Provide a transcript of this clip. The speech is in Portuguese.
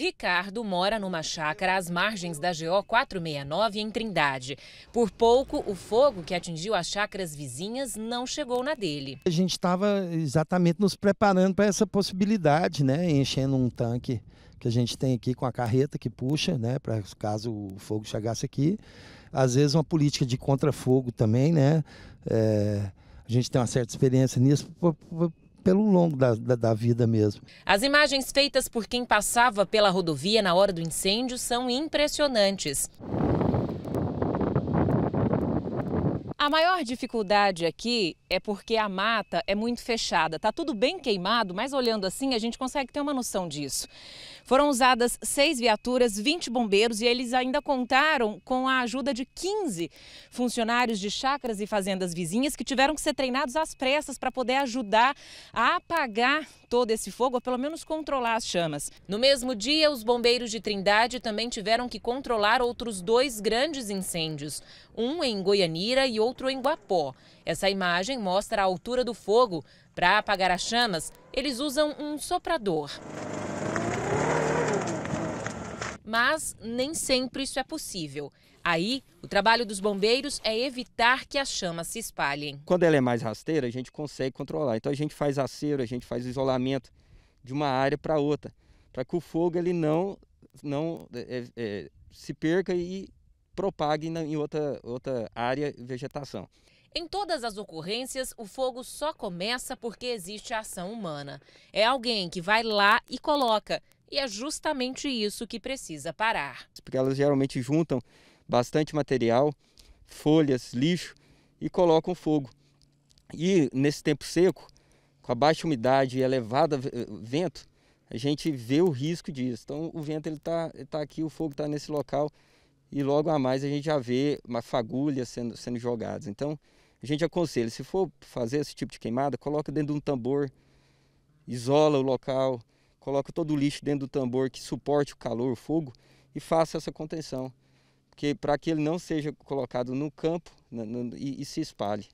Ricardo mora numa chácara às margens da GO 469 em Trindade. Por pouco, o fogo que atingiu as chácaras vizinhas não chegou na dele. A gente estava exatamente nos preparando para essa possibilidade, né? Enchendo um tanque que a gente tem aqui com a carreta que puxa, né? Para caso o fogo chegasse aqui. Às vezes uma política de contra-fogo também, né? É, a gente tem uma certa experiência nisso pelo longo da, da, da, vida mesmo. As imagens feitas por quem passava pela rodovia na hora do incêndio são impressionantes. A maior dificuldade aqui é porque a mata é muito fechada. Tá tudo bem queimado, mas olhando assim a gente consegue ter uma noção disso. Foram usadas seis viaturas, 20 bombeiros e eles ainda contaram com a ajuda de 15 funcionários de chacras e fazendas vizinhas que tiveram que ser treinados às pressas para poder ajudar a apagar todo esse fogo, ou pelo menos controlar as chamas. No mesmo dia, os bombeiros de Trindade também tiveram que controlar outros dois grandes incêndios, um em Goianira e outro em Guapó. Essa imagem mostra a altura do fogo. Para apagar as chamas, eles usam um soprador mas nem sempre isso é possível. Aí, o trabalho dos bombeiros é evitar que as chamas se espalhem. Quando ela é mais rasteira, a gente consegue controlar. Então a gente faz acero, a gente faz isolamento de uma área para outra, para que o fogo ele não não é, é, se perca e propague em outra, outra área vegetação. Em todas as ocorrências, o fogo só começa porque existe a ação humana. É alguém que vai lá e coloca, e é justamente isso que precisa parar. Porque elas geralmente juntam bastante material, folhas, lixo e colocam fogo. E nesse tempo seco, com a baixa umidade e elevado eh, vento, a gente vê o risco disso. Então o vento está tá aqui, o fogo está nesse local e logo a mais a gente já vê uma fagulha sendo, sendo jogadas. Então a gente aconselha, se for fazer esse tipo de queimada, coloca dentro de um tambor, isola o local, coloca todo o lixo dentro do tambor que suporte o calor, o fogo e faça essa contenção, porque para que ele não seja colocado no campo e, e se espalhe.